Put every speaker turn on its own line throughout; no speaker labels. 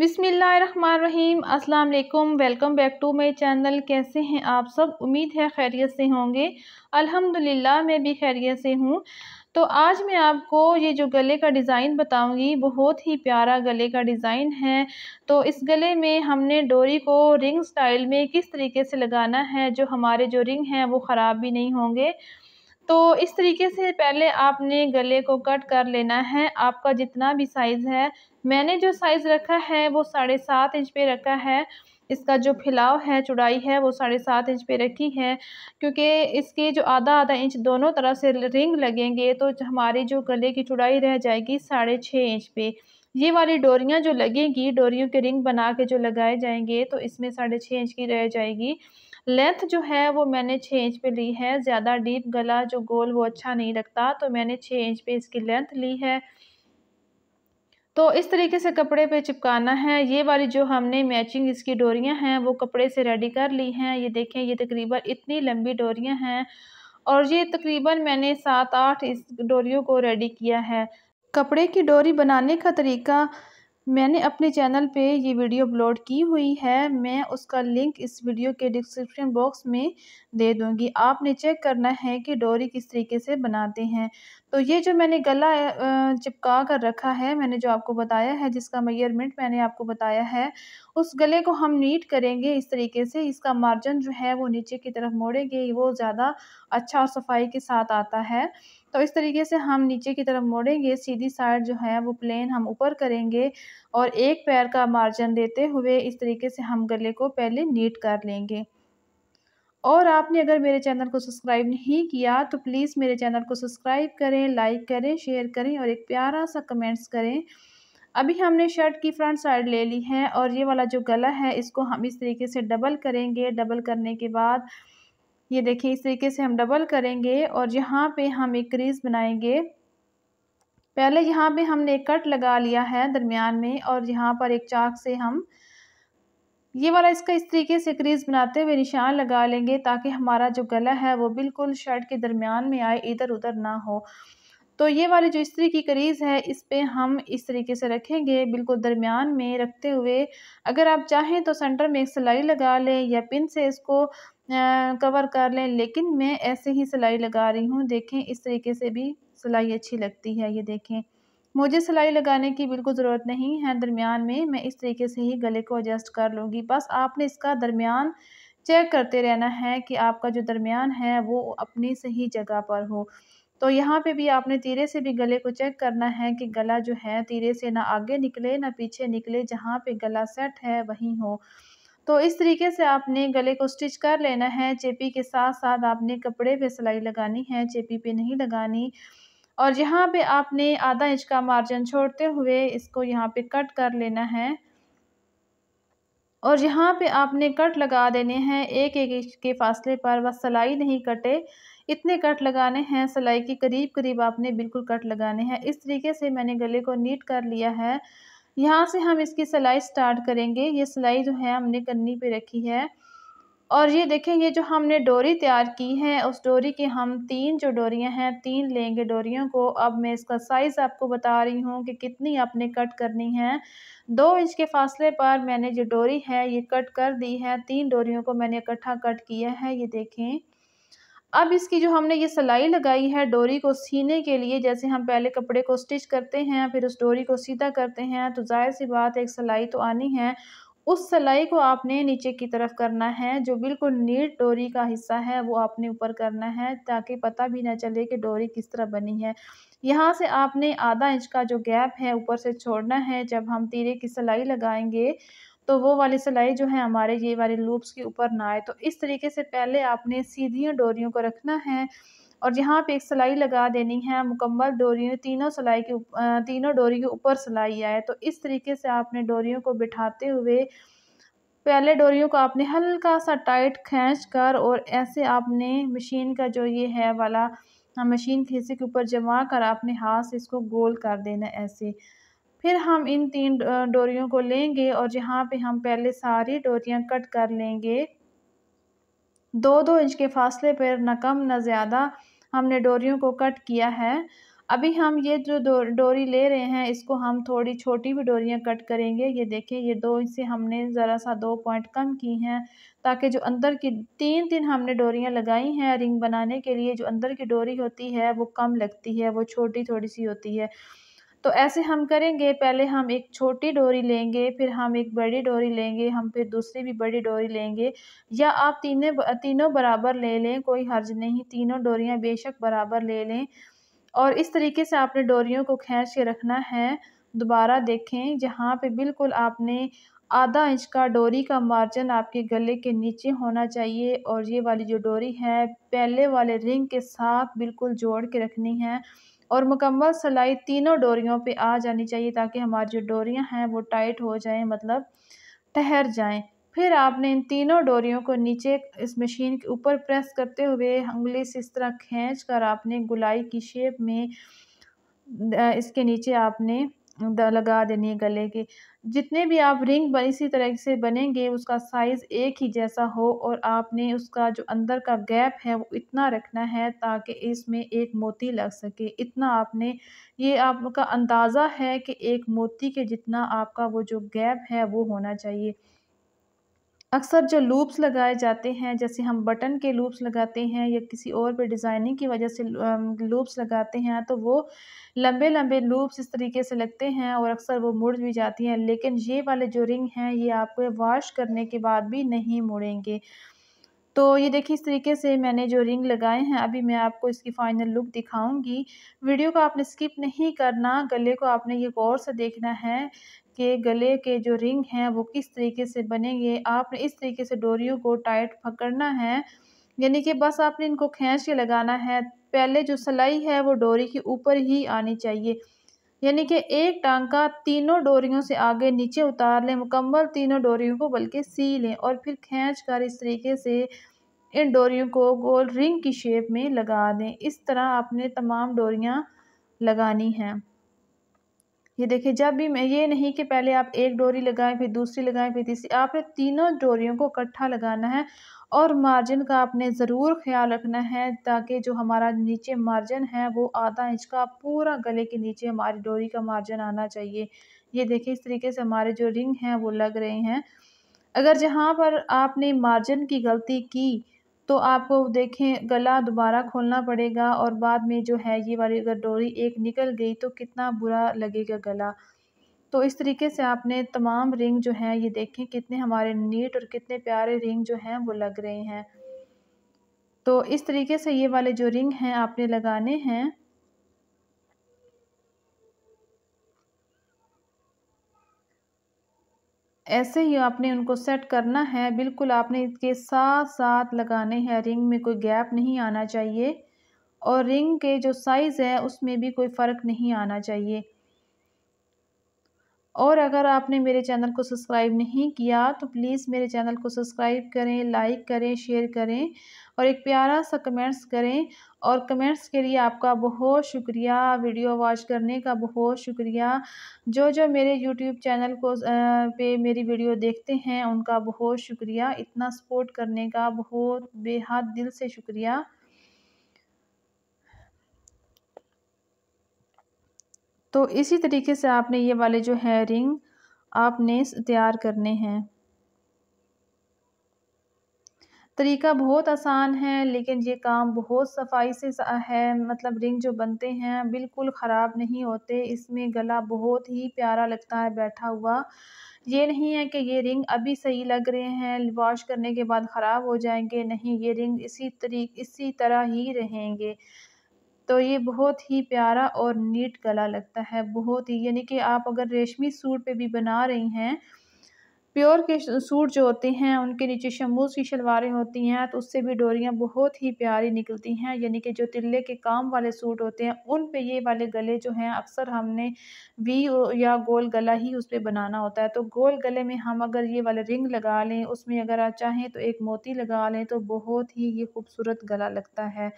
बिसमीम् अल्लाम welcome back to my channel कैसे हैं आप सब उम्मीद है खैरियत से होंगे अल्हम्दुलिल्लाह मैं भी खैरियत से हूँ तो आज मैं आपको ये जो गले का डिज़ाइन बताऊंगी बहुत ही प्यारा गले का डिज़ाइन है तो इस गले में हमने डोरी को रिंग स्टाइल में किस तरीके से लगाना है जो हमारे जो रिंग हैं वो ख़राब भी नहीं होंगे तो इस तरीके से पहले आपने गले को कट कर लेना है आपका जितना भी साइज़ है मैंने जो साइज़ रखा है वो साढ़े सात इंच पे रखा है इसका जो फैलाव है चुड़ाई है वो साढ़े सात इंच पे रखी है क्योंकि इसके जो आधा आधा इंच दोनों तरफ से रिंग लगेंगे तो हमारी जो गले की चुड़ाई रह जाएगी साढ़े छः इंच पे ये वाली डोरियाँ जो लगेंगी डोरियों के रिंग बना के जो लगाए जाएंगे तो इसमें साढ़े छः इंच की रह जाएगी लेंथ जो है वो मैंने छः इंच पे ली है ज़्यादा डीप गला जो गोल वो अच्छा नहीं लगता तो मैंने छः इंच पे इसकी लेंथ ली है तो इस तरीके से कपड़े पे चिपकाना है ये वाली जो हमने मैचिंग इसकी डोरियाँ हैं वो कपड़े से रेडी कर ली हैं ये देखें ये तकरीबन इतनी लंबी डोरियाँ हैं और ये तकरीबन मैंने सात आठ इस डोरियों को रेडी किया है कपड़े की डोरी बनाने का तरीका मैंने अपने चैनल पे ये वीडियो अपलोड की हुई है मैं उसका लिंक इस वीडियो के डिस्क्रिप्शन बॉक्स में दे दूँगी आपने चेक करना है कि डोरी किस तरीके से बनाते हैं तो ये जो मैंने गला चिपका कर रखा है मैंने जो आपको बताया है जिसका मेयरमेंट मैंने आपको बताया है उस गले को हम नीट करेंगे इस तरीके से इसका मार्जिन जो है वो नीचे की तरफ मोड़ेंगे वो ज़्यादा अच्छा और सफाई के साथ आता है तो इस तरीके से हम नीचे की तरफ मोड़ेंगे सीधी साइड जो है वो प्लेन हम ऊपर करेंगे और एक पैर का मार्जिन देते हुए इस तरीके से हम गले को पहले नीट कर लेंगे और आपने अगर मेरे चैनल को सब्सक्राइब नहीं किया तो प्लीज़ मेरे चैनल को सब्सक्राइब करें लाइक करें शेयर करें और एक प्यारा सा कमेंट्स करें अभी हमने शर्ट की फ्रंट साइड ले ली है और ये वाला जो गला है इसको हम इस तरीके से डबल करेंगे डबल करने के बाद ये देखिए इस तरीके से हम डबल करेंगे और यहाँ पे हम एक क्रीज बनाएंगे पहले यहाँ पे हमने एक कट लगा लिया है दरमियान में और यहाँ पर एक चाक से हम ये वाला इसका इस तरीके से क्रीज बनाते हुए निशान लगा लेंगे ताकि हमारा जो गला है वो बिल्कुल शर्ट के दरमियान में आए इधर उधर ना हो तो ये वाली जो स्त्री की करीज है इस पे हम इस तरीके से रखेंगे बिल्कुल दरमियान में रखते हुए अगर आप चाहें तो सेंटर में एक सिलाई लगा लें या पिन से इसको कवर कर लें लेकिन मैं ऐसे ही सिलाई लगा रही हूँ देखें इस तरीके से भी सिलाई अच्छी लगती है ये देखें मुझे सिलाई लगाने की बिल्कुल ज़रूरत नहीं है दरमियान में मैं इस तरीके से ही गले को एडजस्ट कर लूँगी बस आपने इसका दरमियान चेक करते रहना है कि आपका जो दरमियान है वो अपनी सही जगह पर हो तो यहाँ पे भी आपने तीरे से भी गले को चेक करना है कि गला जो है तीरे से ना आगे निकले ना पीछे निकले जहाँ पे गला सेट है वहीं हो तो इस तरीके से आपने गले को स्टिच कर लेना है चेपी के साथ साथ आपने कपड़े पे सिलाई लगानी है चेपी पे नहीं लगानी और यहाँ पे आपने आधा इंच का मार्जिन छोड़ते हुए इसको यहाँ पे कट कर लेना है और यहाँ पे आपने कट लगा देने हैं एक एक इंच के फासले पर बस सिलाई नहीं कटे इतने कट लगाने हैं सिलाई के करीब करीब आपने बिल्कुल कट लगाने हैं इस तरीके से मैंने गले को नीट कर लिया है यहाँ से हम इसकी सिलाई स्टार्ट करेंगे ये सिलाई जो है हमने करनी पे रखी है और ये देखें ये जो हमने डोरी तैयार की है उस डोरी के हम तीन जो डोरियाँ हैं तीन लेंगे डोरियों को अब मैं इसका साइज़ आपको बता रही हूँ कि कितनी आपने कट करनी है दो इंच के फासले पर मैंने जो डोरी है ये कट कर दी है तीन डोरियों को मैंने इकट्ठा कट किया है ये देखें अब इसकी जो हमने ये सिलाई लगाई है डोरी को सीने के लिए जैसे हम पहले कपड़े को स्टिच करते हैं फिर उस डोरी को सीधा करते हैं तो जाहिर सी बात एक सिलाई तो आनी है उस सिलाई को आपने नीचे की तरफ करना है जो बिल्कुल नीट डोरी का हिस्सा है वो आपने ऊपर करना है ताकि पता भी ना चले कि डोरी किस तरह बनी है यहाँ से आपने आधा इंच का जो गैप है ऊपर से छोड़ना है जब हम तीरे की सिलाई लगाएंगे तो वो वाली सिलाई जो है हमारे ये वाले लूप्स के ऊपर ना आए तो इस तरीके से पहले आपने सीधी डोरियों को रखना है और यहाँ पे एक सिलाई लगा देनी है मुकम्मल डोरियों तीनों सिलाई के तीनों डोरी के ऊपर सिलाई आए तो इस तरीके से आपने डोरियों को बिठाते हुए पहले डोरियों को आपने हल्का सा टाइट खींच कर और ऐसे आपने मशीन का जो ये है वाला मशीन के के ऊपर जमा कर आपने हाथ से इसको गोल कर देना ऐसे फिर हम इन तीन डोरियों को लेंगे और यहाँ पे हम पहले सारी डोरियाँ कट कर लेंगे दो दो इंच के फासले पर न कम ना ज़्यादा हमने डोरियों को कट किया है अभी हम ये जो डोरी ले रहे हैं इसको हम थोड़ी छोटी भी डोरियाँ कट करेंगे ये देखें ये दो इंच से हमने ज़रा सा दो पॉइंट कम की हैं ताकि जो अंदर की तीन तीन हमने डोरियाँ लगाई हैं रिंग बनाने के लिए जो अंदर की डोरी होती है वो कम लगती है वो छोटी थोड़ी सी होती है तो ऐसे हम करेंगे पहले हम एक छोटी डोरी लेंगे फिर हम एक बड़ी डोरी लेंगे हम फिर दूसरी भी बड़ी डोरी लेंगे या आप तीनों तीनों बराबर ले लें कोई हर्ज नहीं तीनों डोरियाँ बेशक बराबर ले लें और इस तरीके से आपने डोरियों को खींच के रखना है दोबारा देखें जहाँ पे बिल्कुल आपने आधा इंच का डोरी का मार्जिन आपके गले के नीचे होना चाहिए और ये वाली जो डोरी है पहले वाले रिंग के साथ बिल्कुल जोड़ के रखनी है और मुकम्मल सिलाई तीनों डोरियों पे आ जानी चाहिए ताकि हमारी जो डोरियां हैं वो टाइट हो जाएं मतलब ठहर जाएं फिर आपने इन तीनों डोरियों को नीचे इस मशीन के ऊपर प्रेस करते हुए उंगली से इस तरह खींच कर आपने गुलाई की शेप में इसके नीचे आपने लगा देनी है गले के जितने भी आप रिंग इसी तरह से बनेंगे उसका साइज़ एक ही जैसा हो और आपने उसका जो अंदर का गैप है वो इतना रखना है ताकि इसमें एक मोती लग सके इतना आपने ये आपका अंदाज़ा है कि एक मोती के जितना आपका वो जो गैप है वो होना चाहिए अक्सर जो लूप्स लगाए जाते हैं जैसे हम बटन के लूप्स लगाते हैं या किसी और पे डिज़ाइनिंग की वजह से लूप्स लगाते हैं तो वो लंबे लंबे लूप्स इस तरीके से लगते हैं और अक्सर वो मुड़ भी जाती हैं लेकिन ये वाले जो रिंग हैं ये आपको वॉश करने के बाद भी नहीं मुड़ेंगे तो ये देखिए इस तरीके से मैंने जो रिंग लगाए हैं अभी मैं आपको इसकी फ़ाइनल लुक दिखाऊंगी वीडियो को आपने स्किप नहीं करना गले को आपने ये गौर से देखना है कि गले के जो रिंग हैं वो किस तरीके से बनेंगे आपने इस तरीके से डोरियों को टाइट पकड़ना है यानी कि बस आपने इनको खींच के लगाना है पहले जो सिलाई है वो डोरी के ऊपर ही आनी चाहिए यानी कि एक टांग का तीनों डोरियों से आगे नीचे उतार लें मुकम्मल तीनों डोरियों को बल्कि सी लें और फिर खींच कर इस तरीके से इन डोरियों को गोल रिंग की शेप में लगा दें इस तरह आपने तमाम डोरियाँ लगानी हैं ये देखिए जब भी मैं ये नहीं कि पहले आप एक डोरी लगाएं फिर दूसरी लगाएं फिर तीसरी आपने तीनों डोरियों को इकट्ठा लगाना है और मार्जिन का आपने ज़रूर ख्याल रखना है ताकि जो हमारा नीचे मार्जिन है वो आधा इंच का पूरा गले के नीचे हमारी डोरी का मार्जिन आना चाहिए ये देखिए इस तरीके से हमारे जो रिंग हैं वो लग रहे हैं अगर जहाँ पर आपने मार्जिन की गलती की तो आपको देखें गला दोबारा खोलना पड़ेगा और बाद में जो है ये वाली अगर डोरी एक निकल गई तो कितना बुरा लगेगा गला तो इस तरीके से आपने तमाम रिंग जो हैं ये देखें कितने हमारे नीट और कितने प्यारे रिंग जो हैं वो लग रहे हैं तो इस तरीके से ये वाले जो रिंग हैं आपने लगाने हैं ऐसे ही आपने उनको सेट करना है बिल्कुल आपने इसके साथ साथ लगाने हैं रिंग में कोई गैप नहीं आना चाहिए और रिंग के जो साइज़ है उसमें भी कोई फ़र्क नहीं आना चाहिए और अगर आपने मेरे चैनल को सब्सक्राइब नहीं किया तो प्लीज़ मेरे चैनल को सब्सक्राइब करें लाइक करें शेयर करें और एक प्यारा सा कमेंट्स करें और कमेंट्स के लिए आपका बहुत शुक्रिया वीडियो वॉच करने का बहुत शुक्रिया जो जो मेरे यूट्यूब चैनल को पे मेरी वीडियो देखते हैं उनका बहुत शुक्रिया इतना सपोर्ट करने का बहुत बेहद दिल से शुक्रिया तो इसी तरीके से आपने ये वाले जो है रिंग आपने तैयार करने हैं तरीका बहुत आसान है लेकिन ये काम बहुत सफाई से है मतलब रिंग जो बनते हैं बिल्कुल ख़राब नहीं होते इसमें गला बहुत ही प्यारा लगता है बैठा हुआ ये नहीं है कि ये रिंग अभी सही लग रहे हैं वॉश करने के बाद ख़राब हो जाएंगे नहीं ये रिंग इसी तरीक इसी तरह ही रहेंगे तो ये बहुत ही प्यारा और नीट गला लगता है बहुत ही यानी कि आप अगर रेशमी सूट पे भी बना रही हैं प्योर के सूट जो होते हैं उनके नीचे शमूस की शलवारें होती हैं तो उससे भी डोरियाँ बहुत ही प्यारी निकलती हैं यानी कि जो तिल्ले के काम वाले सूट होते हैं उन पे ये वाले गले जो हैं अक्सर हमने वी या गोल गला ही उस पर बनाना होता है तो गोल गले में हम अगर ये वाले रिंग लगा लें उसमें अगर आप चाहें तो एक मोती लगा लें तो बहुत ही ये खूबसूरत गला लगता है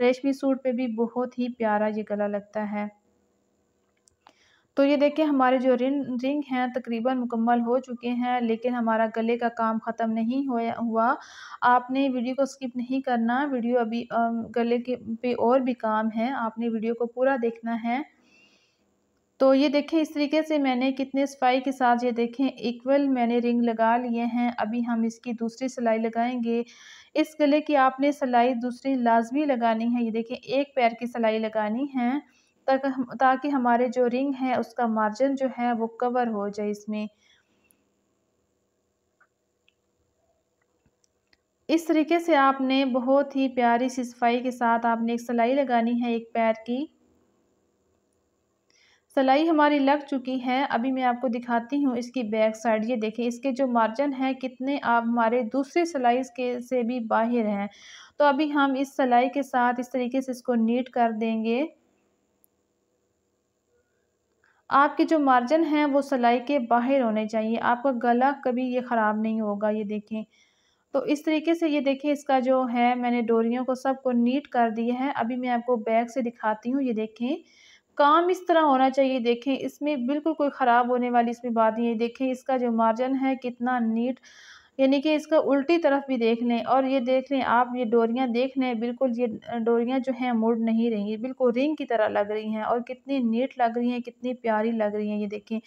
रेशमी सूट पे भी बहुत ही प्यारा ये गला लगता है तो ये देखिए हमारे जो रिंग रिंग हैं तकरीबन मुकम्मल हो चुके हैं लेकिन हमारा गले का काम ख़त्म नहीं हुआ आपने वीडियो को स्किप नहीं करना वीडियो अभी गले के पे और भी काम है आपने वीडियो को पूरा देखना है तो ये देखें इस तरीके से मैंने कितने सफाई के साथ ये देखें इक्वल मैंने रिंग लगा लिए हैं अभी हम इसकी दूसरी सिलाई लगाएंगे इस गले की आपने सिलाई दूसरी लाजमी लगानी है ये देखें एक पैर की सिलाई लगानी है तक ताकि हमारे जो रिंग है उसका मार्जिन जो है वो कवर हो जाए इसमें इस तरीके से आपने बहुत ही प्यारी सी सफाई के साथ आपने एक सिलाई लगानी है एक पैर की सिलाई हमारी लग चुकी है अभी मैं आपको दिखाती हूँ इसकी बैक साइड ये देखें इसके जो मार्जिन है कितने आप हमारे दूसरे सिलाई के से भी बाहर हैं तो अभी हम इस सिलाई के साथ इस तरीके से इसको नीट कर देंगे आपके जो मार्जिन हैं वो सिलाई के बाहर होने चाहिए आपका गला कभी ये ख़राब नहीं होगा ये देखें तो इस तरीके से ये देखें इसका जो है मैंने डोरियों को सबको नीट कर दिया है अभी मैं आपको बैक से दिखाती हूँ ये देखें काम इस तरह होना चाहिए देखें इसमें बिल्कुल कोई ख़राब होने वाली इसमें बात नहीं है देखें इसका जो मार्जिन है कितना नीट यानी कि इसका उल्टी तरफ भी देख लें और ये देख लें आप ये डोरियाँ देख लें बिल्कुल ये डोरियाँ जो हैं मुड़ नहीं रही हैं बिल्कुल रिंग की तरह लग रही हैं और कितनी नीट लग रही हैं कितनी प्यारी लग रही हैं ये देखें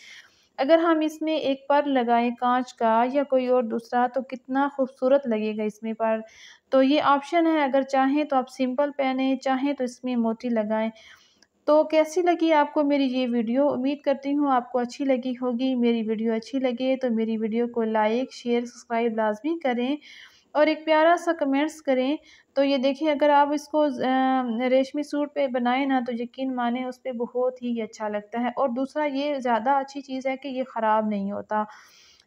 अगर हम इसमें एक पर लगाएं कांच का या कोई और दूसरा तो कितना खूबसूरत लगेगा इसमें पर तो ये ऑप्शन है अगर चाहें तो आप सिंपल पहने चाहें तो इसमें मोती लगाएं तो कैसी लगी आपको मेरी ये वीडियो उम्मीद करती हूँ आपको अच्छी लगी होगी मेरी वीडियो अच्छी लगे तो मेरी वीडियो को लाइक शेयर सब्सक्राइब लाजमी करें और एक प्यारा सा कमेंट्स करें तो ये देखिए अगर आप इसको रेशमी सूट पे बनाएं ना तो यकीन माने उस पर बहुत ही अच्छा लगता है और दूसरा ये ज़्यादा अच्छी चीज़ है कि ये ख़राब नहीं होता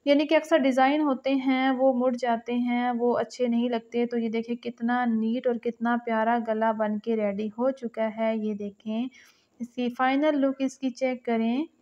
यानी कि अक्सर डिज़ाइन होते हैं वो मुड़ जाते हैं वो अच्छे नहीं लगते तो ये देखें कितना नीट और कितना प्यारा गला बन के रेडी हो चुका है ये देखें इसकी फ़ाइनल लुक इसकी चेक करें